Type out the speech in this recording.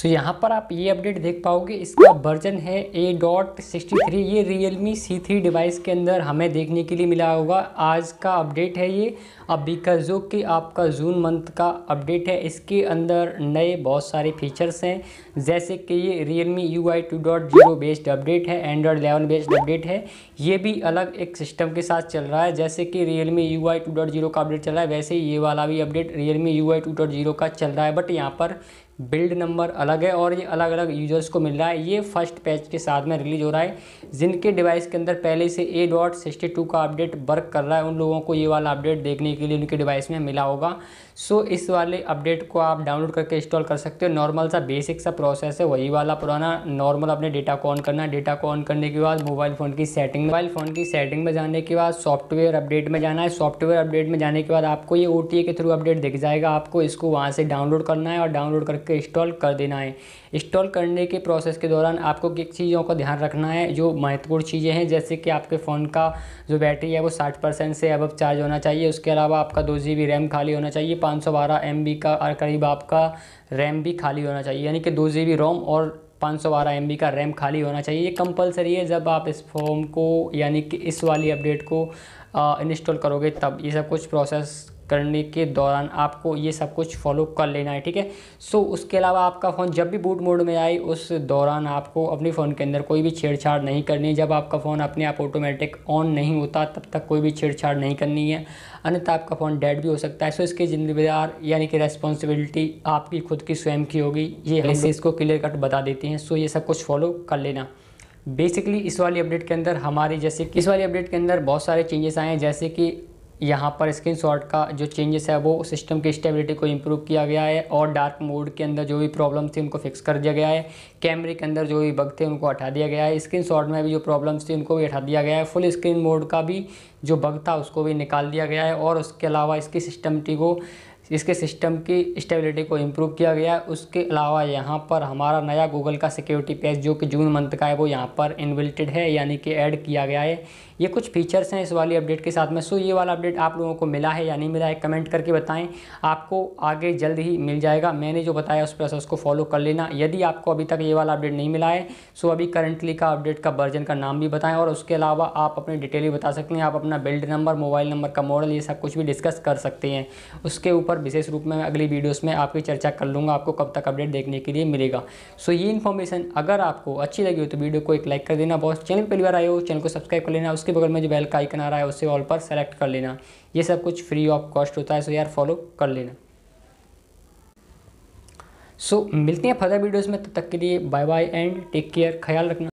सो so, यहाँ पर आप ये अपडेट देख पाओगे इसका वर्जन है ए डॉट सिक्सटी थ्री ये Realme C three device के अंदर हमें देखने के लिए मिला होगा आज का अपडेट है ये अब बिकॉज जो कि आपका जून मंथ का अपडेट है इसके अंदर नए बहुत सारे फीचर्स हैं जैसे कि ये Realme U I two dot zero based update है एंड्रॉयड एलेवन बेस्ड अपडेट है ये भी अलग एक सिस्टम के साथ चल रहा है जैसे कि Realme U I two dot zero का अपडेट चल रहा है वैसे ही ये वाला भी update Realme U I two dot zero का चल रहा है बट यहाँ पर बिल्ड नंबर अलग है और ये अलग अलग यूजर्स को मिल रहा है ये फर्स्ट पैच के साथ में रिलीज हो रहा है जिनके डिवाइस के अंदर पहले से ए डॉट सिक्सटी टू का अपडेट वर्क कर रहा है उन लोगों को ये वाला अपडेट देखने के लिए उनके डिवाइस में मिला होगा सो इस वाले अपडेट को आप डाउनलोड करके इंस्टॉल कर सकते हो नॉर्मल सा बेसिक सा प्रोसेस है वही वाला पुराना नॉर्मल अपने डेटा को ऑन करना डेटा को ऑन करने के बाद मोबाइल फ़ोन की सेटिंग मोबाइल फ़ोन की सेटिंग में जाने के बाद सॉफ्टवेयर अपडेट में जाना है सॉफ्टवेयर अपडेट में जाने के बाद आपको ये ओ के थ्रू अपडेट दिख जाएगा आपको इसको वहाँ से डाउनलोड करना है और डाउनलोड करके इसको इंस्टॉल कर देना है इंस्टॉल करने के प्रोसेस के दौरान आपको किस चीज़ों का ध्यान रखना है जो महत्वपूर्ण चीज़ें हैं जैसे कि आपके फ़ोन का जो बैटरी है वो साठ परसेंट से अब चार्ज होना चाहिए उसके अलावा आपका दो जी रैम खाली होना चाहिए पाँच सौ बारह एम बी का और करीब आपका रैम भी खाली होना चाहिए यानी कि दो जी बी रोम और पाँच सौ बारह एम बी का रैम खाली होना चाहिए ये कंपलसरी है जब आप इस फॉर्म को यानी कि इस वाली अपडेट को इंस्टॉल करोगे तब ये सब कुछ प्रोसेस करने के दौरान आपको ये सब कुछ फॉलो कर लेना है ठीक है सो उसके अलावा आपका फ़ोन जब भी बूट मोड में आए उस दौरान आपको अपने फ़ोन के अंदर कोई भी छेड़छाड़ नहीं करनी है जब आपका फ़ोन अपने आप ऑटोमेटिक ऑन नहीं होता तब तक कोई भी छेड़छाड़ नहीं करनी है अन्यथा आपका फ़ोन डेड भी हो सकता है सो इसकी जिम्मेदार यानी कि रेस्पॉन्सिबिलिटी आपकी खुद की स्वयं की होगी ये ऐसे इसको क्लियर कट बता देते हैं सो ये सब कुछ फॉलो कर लेना बेसिकली इस वाली अपडेट के अंदर हमारे जैसे कि इस वाली अपडेट के अंदर बहुत सारे चेंजेस आए हैं जैसे कि यहाँ पर स्क्रीन शॉट का जो चेंजेस है वो सिस्टम की स्टेबिलिटी को इम्प्रूव किया गया है और डार्क मोड के अंदर जो भी प्रॉब्लम थी उनको फिक्स कर दिया गया है कैमरे के अंदर जो भी बग थे उनको हटा दिया गया है स्क्रीन शॉट में भी जो प्रॉब्लम्स थी उनको भी हटा दिया गया है फुल स्क्रीन मोड का भी जो बग था उसको भी निकाल दिया गया है और उसके अलावा इसकी सिस्टम टी को इसके सिस्टम की स्टेबिलिटी को इम्प्रूव किया गया है उसके अलावा यहाँ पर हमारा नया गूगल का सिक्योरिटी पैच जो कि जून मंथ का है वो यहाँ पर इनविल्टेड है यानी कि ऐड किया गया है ये कुछ फीचर्स हैं इस वाली अपडेट के साथ में सो ये वाला अपडेट आप लोगों को मिला है या नहीं मिला है कमेंट करके बताएं आपको आगे जल्द ही मिल जाएगा मैंने जो बताया उस प्रोसेस को फॉलो कर लेना यदि आपको अभी तक ये वाला अपडेट नहीं मिला है सो अभी करंटली का अपडेट का वर्जन का नाम भी बताएं और उसके अलावा आप अपनी डिटेल भी बता सकते हैं आप अपना बिल्ड नंबर मोबाइल नंबर का मॉडल ये सब कुछ भी डिस्कस कर सकते हैं उसके ऊपर विशेष रूप में अगली वीडियोस में आपकी चर्चा कर लूँगा आपको कब तक अपडेट देखने के लिए मिलेगा सो ये इन्फॉर्मेशन अगर आपको अच्छी लगी हो तो वीडियो को एक लाइक कर देना बहुत चैनल पर बार आए हो चैनल को सब्सक्राइब कर लेना उसके बगल में जो बेल का आइकन आ रहा है उससे ऑल पर सेलेक्ट कर लेना ये सब कुछ फ्री ऑफ कॉस्ट होता है सो यार फॉलो कर लेना सो so, मिलते हैं फर्दर वीडियोस में तब तक के लिए bye bye and take care ख्याल रखना